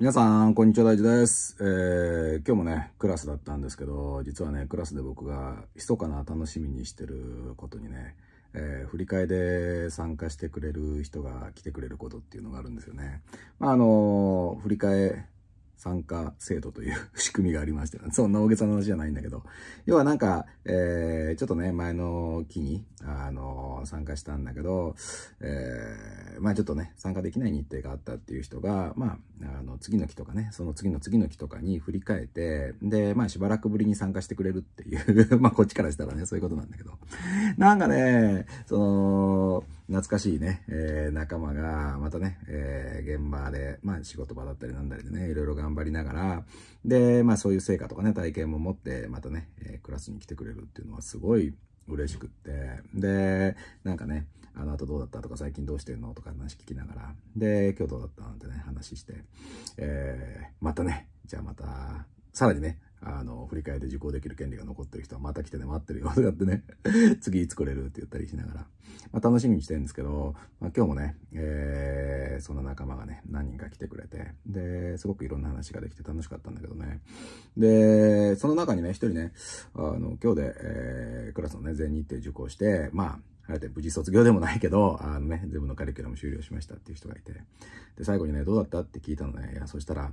皆さん、こんにちは、大地です。えー、今日もね、クラスだったんですけど、実はね、クラスで僕が密かな楽しみにしてることにね、えー、振り替えで参加してくれる人が来てくれることっていうのがあるんですよね。まあ、あのー、振り替え参加制度という仕組みがありまして、そんな大げさな話じゃないんだけど、要はなんか、えー、ちょっとね、前の期に、あのー、参加したんだけど、えー、まあちょっとね、参加できない日程があったっていう人が、まあ、あの、次の期とかね、その次の次の期とかに振り返って、で、まあしばらくぶりに参加してくれるっていう まあこっちからしたらね、そういうことなんだけど、なんかね、その、懐かしいね、えー、仲間が、またね、えー、現場で、まあ仕事場だったりなんだりでね、いろいろ頑張りながら、で、まあそういう成果とかね、体験も持って、またね、えー、クラスに来てくれるっていうのはすごい嬉しくって、で、なんかね、あの後どうだったとか最近どうしてんのとか話聞きながら、で、今日どうだったなんてね、話して、えー、またね、じゃあまた、さらにね、あの、振り返りで受講できる権利が残ってる人はまた来てね、待ってるよとかってね、次いつ来れるって言ったりしながら、まあ、楽しみにしてるんですけど、まあ、今日もね、えー、その仲間がね、何人か来てくれて、で、すごくいろんな話ができて楽しかったんだけどね。で、その中にね、一人ね、あの、今日で、えー、クラスのね、全日程受講して、まあ、あ無事卒業でもないけど、あのね、全部のカリキュラム終了しましたっていう人がいて、で、最後にね、どうだったって聞いたのね、いや、そしたら、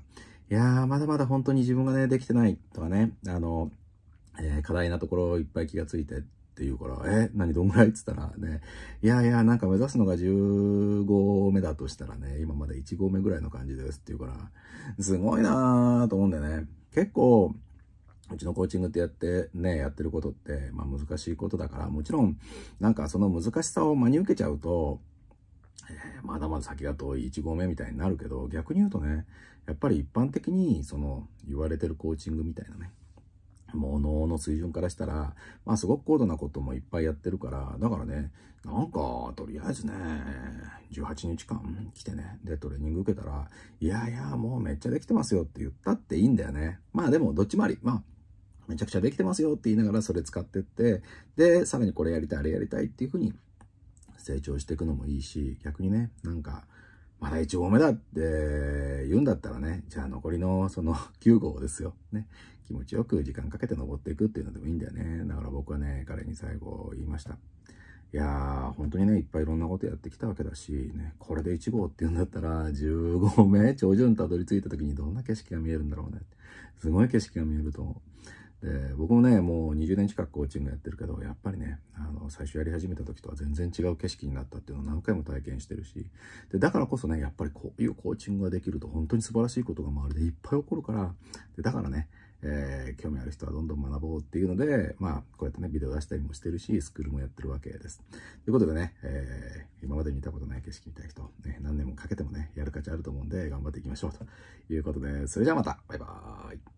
いやー、まだまだ本当に自分がね、できてないとかね、あの、えー、課題なところいっぱい気がついてって言うから、え、何どんぐらいって言ったらね、いやいや、なんか目指すのが10目だとしたらね、今まだ1合目ぐらいの感じですって言うから、すごいなーと思うんだよね。結構、うちのコーチングってやってね、やってることって、まあ難しいことだから、もちろん、なんかその難しさを真に受けちゃうと、えー、まだまだ先が遠い1合目みたいになるけど、逆に言うとね、やっぱり一般的に、その、言われてるコーチングみたいなね、ものの水準からしたら、まあすごく高度なこともいっぱいやってるから、だからね、なんか、とりあえずね、18日間来てね、で、トレーニング受けたら、いやいや、もうめっちゃできてますよって言ったっていいんだよね。まあでも、どっちもあり。まあ、めちゃくちゃできてますよって言いながらそれ使ってって、で、さらにこれやりたい、あれやりたいっていうふうに成長していくのもいいし、逆にね、なんか、まだ1号目だって言うんだったらね、じゃあ残りのその9 号ですよ。ね。気持ちよく時間かけて登っていくっていうのでもいいんだよね。だから僕はね、彼に最後言いました。いやー、本当にね、いっぱいいろんなことやってきたわけだし、ね、これで1号っていうんだったら、10号目、頂上にたどり着いた時にどんな景色が見えるんだろうね。すごい景色が見えると思う。で僕もねもう20年近くコーチングやってるけどやっぱりねあの最初やり始めた時とは全然違う景色になったっていうのを何回も体験してるしでだからこそねやっぱりこういうコーチングができると本当に素晴らしいことが周りでいっぱい起こるからでだからねえー、興味ある人はどんどん学ぼうっていうので、まあ、こうやってね、ビデオ出したりもしてるし、スクールもやってるわけです。ということでね、えー、今まで見たことない景色見たい人、ね、何年もかけてもね、やる価値あると思うんで、頑張っていきましょうということで、それじゃあまた、バイバーイ。